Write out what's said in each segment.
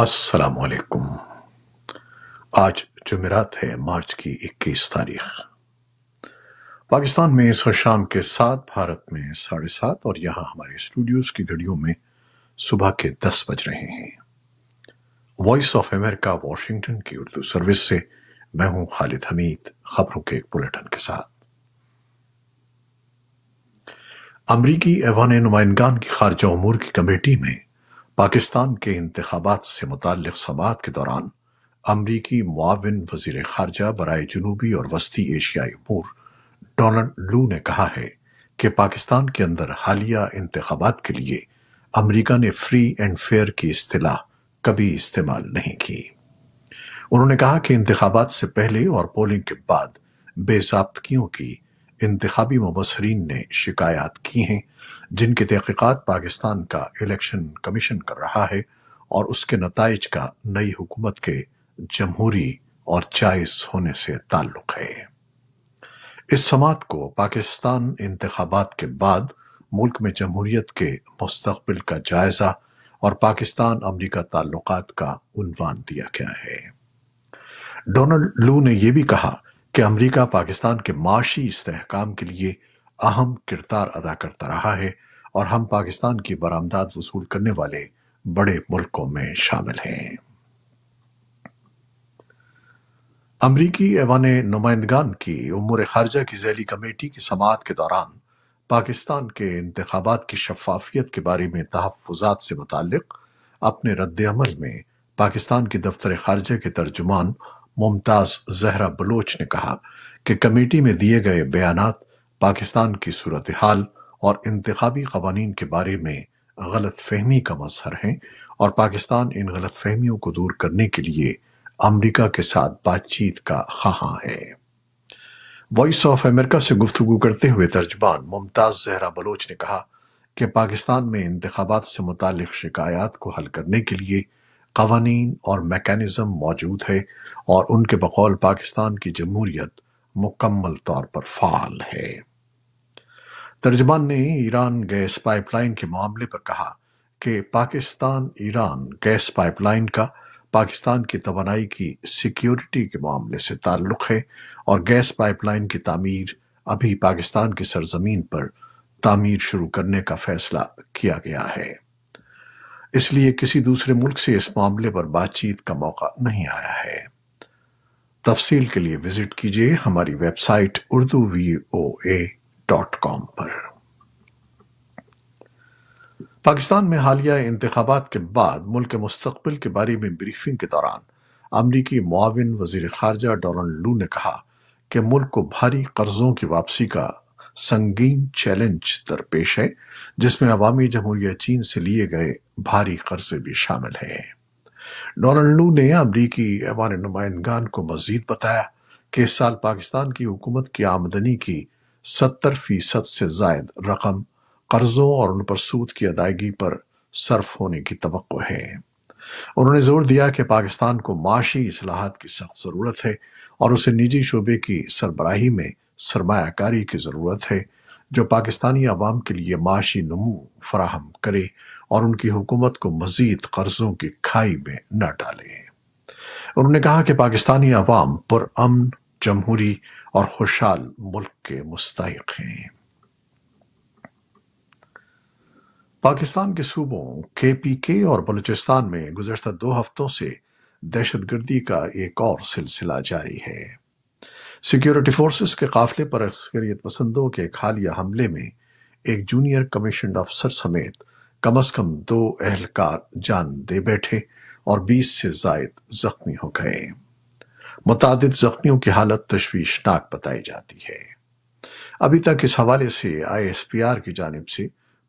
السلام علیکم آج جمعرات ہے مارچ کی اکیس تاریخ پاکستان میں اس وقت شام کے ساتھ بھارت میں ساڑھے سات اور یہاں ہمارے اسٹوڈیوز کی گھڑیوں میں صبح کے دس بج رہے ہیں وائس آف امریکہ واشنگٹن کی اردو سروس سے میں ہوں خالد حمید خبروں کے ایک بلٹن کے ساتھ امریکی ایوان نمائندگان کی خارجہ امور کی کمیٹی میں پاکستان کے انتخابات سے متعلق سماعت کے دوران امریکی معاون وزیر خارجہ برائے جنوبی اور وسطی ایشیائی امور ڈونلڈ لو نے کہا ہے کہ پاکستان کے اندر حالیہ انتخابات کے لیے امریکہ نے فری اینڈ فیئر کی اصطلاح کبھی استعمال نہیں کی انہوں نے کہا کہ انتخابات سے پہلے اور پولنگ کے بعد بے ضابطگیوں کی انتخابی مبصرین نے شکایات کی ہیں جن کی تحقیقات پاکستان کا الیکشن کمیشن کر رہا ہے اور اس کے نتائج کا نئی حکومت کے جمہوری اور جائز ہونے سے تعلق ہے اس سماعت کو پاکستان انتخابات کے بعد ملک میں جمہوریت کے مستقبل کا جائزہ اور پاکستان امریکہ تعلقات کا عنوان دیا گیا ہے ڈونلڈ لو نے یہ بھی کہا کہ امریکہ پاکستان کے معاشی استحکام کے لیے اہم کردار ادا کرتا رہا ہے اور ہم پاکستان کی برآمدات وصول کرنے والے بڑے ملکوں میں شامل ہیں امریکی ایوان نمائندگان کی امور خارجہ کی ذیلی کمیٹی کی سماعت کے دوران پاکستان کے انتخابات کی شفافیت کے بارے میں تحفظات سے متعلق اپنے رد عمل میں پاکستان کے دفتر خارجہ کے ترجمان ممتاز زہرہ بلوچ نے کہا کہ کمیٹی میں دیے گئے بیانات پاکستان کی صورتحال اور انتخابی قوانین کے بارے میں غلط فہمی کا مظہر ہیں اور پاکستان ان غلط فہمیوں کو دور کرنے کے لیے امریکہ کے ساتھ بات چیت کا خواہاں ہے وائس آف امریکہ سے گفتگو کرتے ہوئے ترجبان ممتاز زہرہ بلوچ نے کہا کہ پاکستان میں انتخابات سے متعلق شکایات کو حل کرنے کے لیے قوانین اور میکانزم موجود ہے اور ان کے بقول پاکستان کی جمہوریت مکمل طور پر فعال ہے ترجمان نے ایران گیس پائپ لائن کے معاملے پر کہا کہ Pakistan Iran gas pipe line کا پاکستان کی توانائی کی سیکیورٹی کے معاملے سے تعلق ہے اور گیس پائپ لائن کی تعمیر ابھی پاکستان کی سرزمین پر تعمیر شروع کرنے کا فیصلہ کیا گیا ہے اس لیے کسی دوسرے ملک سے اس معاملے پر بات چیت کا موقع نہیں آیا ہے تفصیل کے لیے وزٹ ہماری website Urdu V O A dot com پر پاکستان میں حالیہ انتخابات کے بعد ملک کے مستقبل کے بارے میں بریفنگ کے دوران امریکی معاون وزیر خارجہ ڈونلڈ لو نے کہا کہ ملک کو بھاری قرضوں کی واپسی کا سنگین چیلنج درپیش ہے جس میں عوامی جمہوریہ چین سے لیے گئے بھاری قرضے بھی شامل ہیں ڈونلڈ لو نے امریکی ایوان نمائندگان کو مزید بتایا کہ اس سال پاکستان کی حکومت کی آمدنی کی ستر فیصد سے زائد رقم قرضوں اور ان پر سود کی ادائیگی پر صرف ہونے کی توقع ہے انہوں نے زور دیا کہ پاکستان کو معاشی اصلاحات کی سخت ضرورت ہے اور اسے نجی شعبے کی سربراہی میں سرمایہ کاری کی ضرورت ہے جو پاکستانی عوام کے لیے معاشی نمو فراہم کرے اور ان کی حکومت کو مزید قرضوں کی کھائی میں نہ ڈالے انہوں نے کہا کہ پاکستانی عوام پر امن جمہوری اور خوشحال ملک کے مستحق ہیں پاکستان کے صوبوں کے پی کے اور بلوچستان میں گزشتہ دو ہفتوں سے دہشت گردی کا ایک اور سلسلہ جاری ہے سیکیورٹی فورسز کے قافلے پر عسکریت پسندوں کے ایک حالیہ حملے میں ایک جونیئر کمیشنڈ افسر سمیت کم از کم دو اہلکار جان دے بیٹھے اور بیس سے زائد زخمی ہو گئے متعدد زخمیوں کی حالت تشویشناک بتائی جاتی ہے ابھی تک اس حوالے سے آئی ایس پی آر کی جانب سے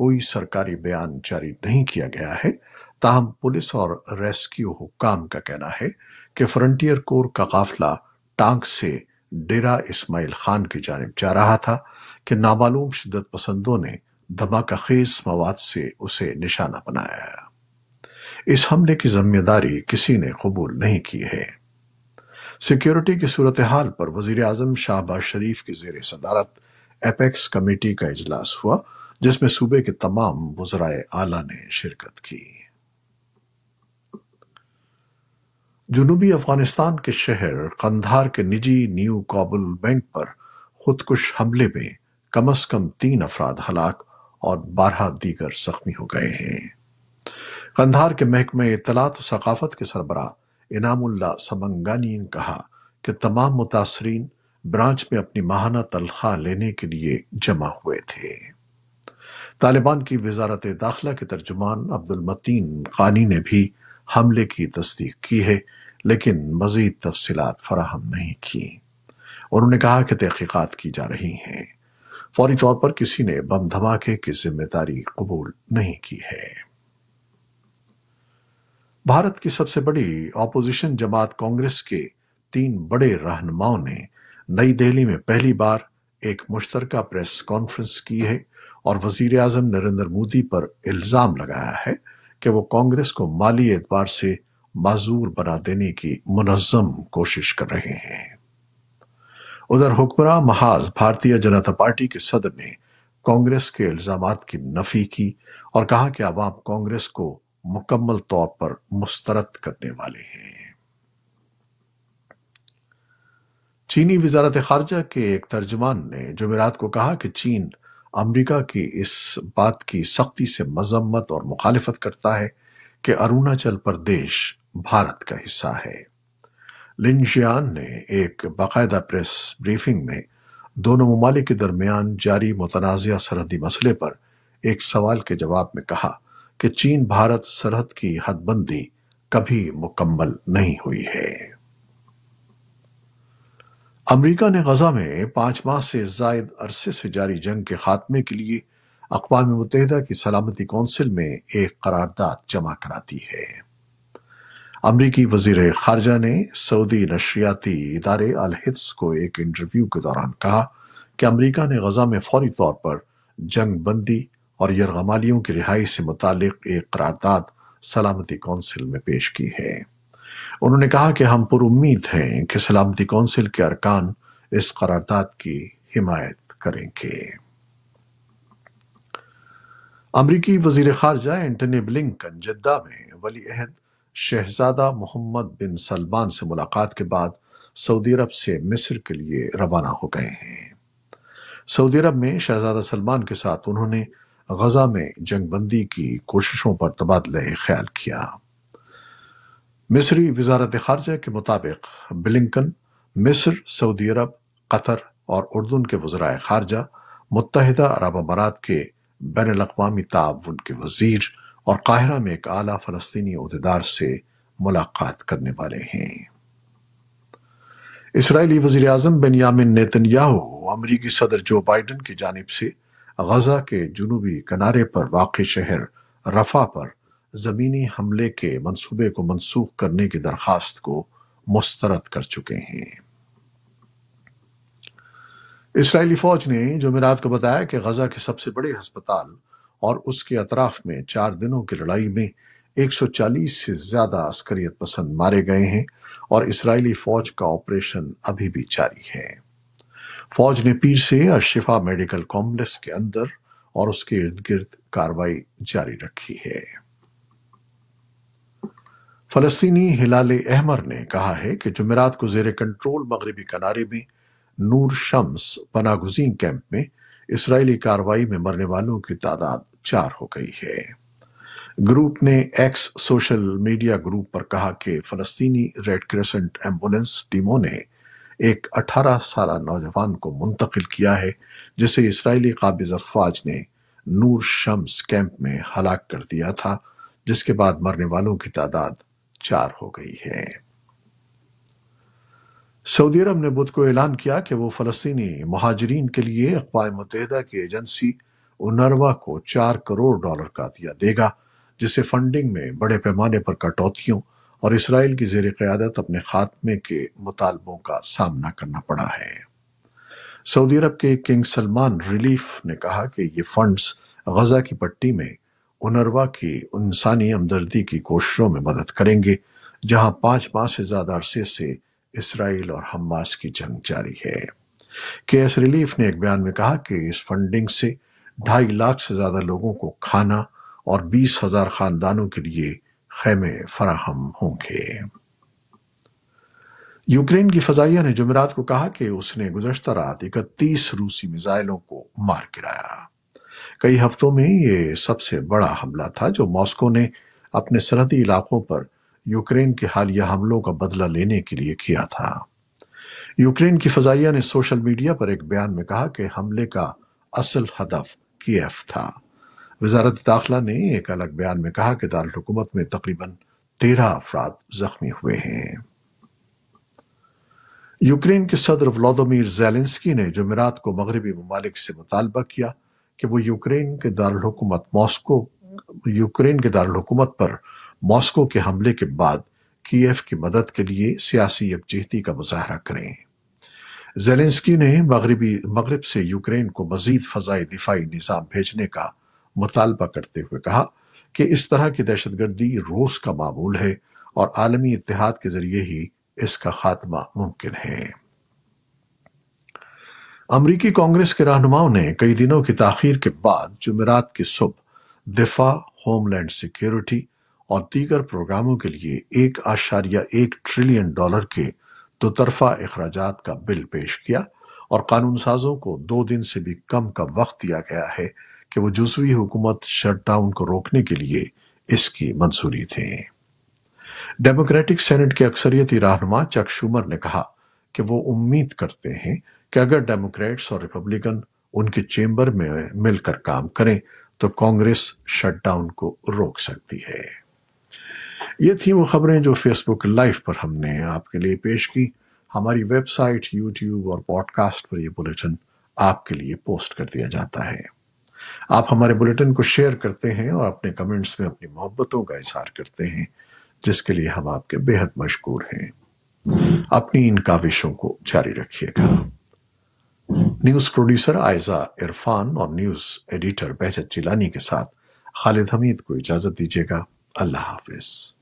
کوئی سرکاری بیان جاری نہیں کیا گیا ہے تاہم پولیس اور ریسکیو حکام کا کہنا ہے کہ فرنٹیئر کور کا قافلہ ٹانک سے ڈیرا اسماعیل خان کی جانب جا رہا تھا کہ نامعلوم شدت پسندوں نے دھماکہ خیز مواد سے اسے نشانہ بنایا اس حملے کی ذمہ داری کسی نے قبول نہیں کی ہے سیکیورٹی کی صورتحال پر وزیر اعظم شاہباز شریف کی زیر صدارت اپیکس کمیٹی کا اجلاس ہوا جس میں صوبے کے تمام وزرائے اعلی نے شرکت کی جنوبی افغانستان کے شہر قندھار کے نجی نیو کابل بینک پر خودکش حملے میں کم از کم تین افراد ہلاک اور بارہ دیگر زخمی ہو گئے ہیں قندھار کے محکمہ اطلاعات و ثقافت کے سربراہ انعام اللہ سمنگانی نے کہا کہ تمام متاثرین برانچ میں اپنی ماہانہ تلخواہ لینے کے لیے جمع ہوئے تھے طالبان کی وزارت داخلہ کے ترجمان عبد المتین خانی نے بھی حملے کی تصدیق کی ہے لیکن مزید تفصیلات فراہم نہیں کی انہوں نے کہا کہ تحقیقات کی جا رہی ہیں فوری طور پر کسی نے بم دھماکے کی ذمہ داری قبول نہیں کی ہے بھارت کی سب سے بڑی اپوزیشن جماعت کانگریس کے تین بڑے رہنماؤں نے نئی دہلی میں پہلی بار ایک مشترکہ پریس کانفرنس کی ہے اور وزیر اعظم نریندر مودی پر الزام لگایا ہے کہ وہ کانگریس کو مالی اعتبار سے معذور بنا دینے کی منظم کوشش کر رہے ہیں ادھر حکمراں محاذ بھارتیہ جنتا پارٹی کے صدر نے کانگریس کے الزامات کی نفی کی اور کہا کہ عوام کانگریس کو مکمل طور پر مسترد کرنے والے ہیں چینی وزارت خارجہ کے ایک ترجمان نے جمعرات کو کہا کہ چین امریکہ کی اس بات کی سختی سے مذمت اور مخالفت کرتا ہے کہ اروناچل پردیش بھارت کا حصہ ہے جیان نے ایک باقاعدہ پریس بریفنگ میں دونوں ممالک کے درمیان جاری متنازعہ سرحدی مسئلے پر ایک سوال کے جواب میں کہا کہ چین بھارت سرحد کی حد بندی کبھی مکمل نہیں ہوئی ہے امریکہ نے غزہ میں پانچ ماہ سے زائد عرصے سے جاری جنگ کے خاتمے کے لیے اقوام متحدہ کی سلامتی کونسل میں ایک قرارداد جمع کرا دی ہے امریکی وزیر خارجہ نے سعودی نشریاتی ادارے الحدس کو ایک انٹرویو کے دوران کہا کہ امریکہ نے غزہ میں فوری طور پر جنگ بندی اور یرغمالیوں کی رہائی سے متعلق ایک قرارداد سلامتی کونسل میں پیش کی ہے انہوں نے کہا کہ ہم پر امید ہیں کہ سلامتی کونسل کے ارکان اس قرارداد کی حمایت کریں گے امریکی وزیر خارجہ اینٹنی بلنکن جدہ میں ولی عہد شہزادہ محمد بن سلمان سے ملاقات کے بعد سعودی عرب سے مصر کے لیے روانہ ہو گئے ہیں سعودی عرب میں شہزادہ سلمان کے ساتھ انہوں نے غزہ میں جنگ بندی کی کوششوں پر تبادلہ خیال کیا مصری وزارت خارجہ کے مطابق بلنکن مصر سعودی عرب قطر اور اردن کے وزرائے خارجہ متحدہ عرب امارات کے بین الاقوامی تعاون کے وزیر اور قاہرہ میں ایک اعلیٰ فلسطینی عہدیدار سے ملاقات کرنے والے ہیں اسرائیلی وزیر اعظم یامن نیتن یاہو امریکی صدر جو بائیڈن کی جانب سے غزہ کے جنوبی کنارے پر واقع شہر رفا پر زمینی حملے کے منصوبے کو منسوخ کرنے کی درخواست کو مسترد کر چکے ہیں اسرائیلی فوج نے جمعرات کو بتایا کہ غزہ کے سب سے بڑے ہسپتال اور اس کے اطراف میں چار دنوں کی لڑائی میں ایک سو چالیس سے زیادہ عسکریت پسند مارے گئے ہیں اور اسرائیلی فوج کا آپریشن ابھی بھی جاری ہے فوج نے پیر سے اشفا میڈیکل کمپلیکس کے اندر اور اس کے کاروائی جاری رکھی ہے فلسطینی ہلال احمر نے کہا ہے کہ جمعرات کو زیر کنٹرول مغربی کنارے میں نور شمس پناہ گزین کیمپ میں اسرائیلی کاروائی میں مرنے والوں کی تعداد چار ہو گئی ہے گروپ نے ایکس سوشل میڈیا گروپ پر کہا کہ فلسطینی ریڈ کرسنٹ ایمبولنس ٹیموں نے ایک اٹھارہ سالہ نوجوان کو منتقل کیا ہے جسے اسرائیلی قابض افواج نے نور شمس کیمپ میں ہلاک کر دیا تھا جس کے بعد مرنے والوں کی تعداد چار ہو گئی ہے سعودی عرب نے بدھ کو اعلان کیا کہ وہ فلسطینی مہاجرین کے لیے اقوام متحدہ کی ایجنسی انروا کو چار کروڑ ڈالر کا دیا دے گا جسے فنڈنگ میں بڑے پیمانے پر کٹوتیوں اور اسرائیل کی زیر قیادت اپنے خاتمے کے مطالبوں کا سامنا کرنا پڑا ہے سعودی عرب کے کنگ سلمان ریلیف نے کہا کہ یہ فنڈز غزہ کی پٹی میں انروا کی انسانی ہمدردی کی کوششوں میں مدد کریں گے جہاں پانچ ماہ سے زیادہ عرصے سے اسرائیل اور حماس کی جنگ جاری ہے کے ایس ریلیف نے ایک بیان میں کہا کہ اس فنڈنگ سے ڈھائی لاکھ سے زیادہ لوگوں کو کھانا اور بیس ہزار خاندانوں کے لیے خیمے یوکرین کی فضائیہ نے جمعرات کو کہا کہ اس نے گزشتہ رات اکتیس روسی میزائلوں کو مار گرایا کئی ہفتوں میں یہ سب سے بڑا حملہ تھا جو ماسکو نے اپنے سرحدی علاقوں پر یوکرین کے حالیہ حملوں کا بدلہ لینے کے لیے کیا تھا یوکرین کی فضائیہ نے سوشل میڈیا پر ایک بیان میں کہا کہ حملے کا اصل ہدف کی ایف تھا وزارت داخلہ نے ایک الگ بیان میں کہا کہ دارالحکومت میں تقریباً تیرہ افراد زخمی ہوئے ہیں یوکرین کے صدر زیلنسکی نے جمعرات کو مغربی ممالک سے مطالبہ کیا کہ وہ یوکرین کے دارالحکومت پر ماسکو کے حملے کے بعد کی ایف کی مدد کے لیے سیاسی یکجہتی کا مظاہرہ کریں زیلنسکی نے مغربی مغرب سے یوکرین کو مزید فضائی دفاعی نظام بھیجنے کا مطالبہ کرتے ہوئے کہا کہ اس طرح کی دہشت گردی روس کا معمول ہے اور عالمی اتحاد کے ذریعے ہی اس کا خاتمہ ممکن ہے امریکی کانگریس کے رہنماؤں نے کئی دنوں کی تاخیر کے بعد جمعرات کی صبح دفاع ہوم لینڈ سیکیورٹی اور دیگر پروگراموں کے لیے ایک اشاریہ ایک ٹریلین ڈالر کے دو طرفہ اخراجات کا بل پیش کیا اور قانون سازوں کو دو دن سے بھی کم کا وقت دیا گیا ہے کہ وہ جزوی حکومت شٹ ڈاؤن کو روکنے کے لیے اس کی منظوری تھے ڈیموکریٹک سینٹ کے اکثریتی رہنما چک شومر نے کہا کہ وہ امید کرتے ہیں کہ اگر ڈیموکریٹس اور ریپبلکن ان کے چیمبر میں مل کر کام کریں تو کانگریس شٹ ڈاؤن کو روک سکتی ہے یہ تھی وہ خبریں جو فیس بک لائف پر ہم نے آپ کے لیے پیش کی ہماری ویب سائٹ یوٹیوب اور پوڈ کاسٹ پر یہ بلیٹن آپ کے لیے پوسٹ کر دیا جاتا ہے آپ ہمارے بلیٹن کو شیئر کرتے ہیں اور اپنے کمنٹس میں اپنی محبتوں کا اظہار کرتے ہیں جس کے لیے ہم آپ کے بے حد مشکور ہیں اپنی ان کاوشوں کو جاری رکھیے گا نیوز پروڈیوسر آئزہ عرفان اور نیوز ایڈیٹر بہجت چیلانی کے ساتھ خالد حمید کو اجازت دیجیے گا اللہ حافظ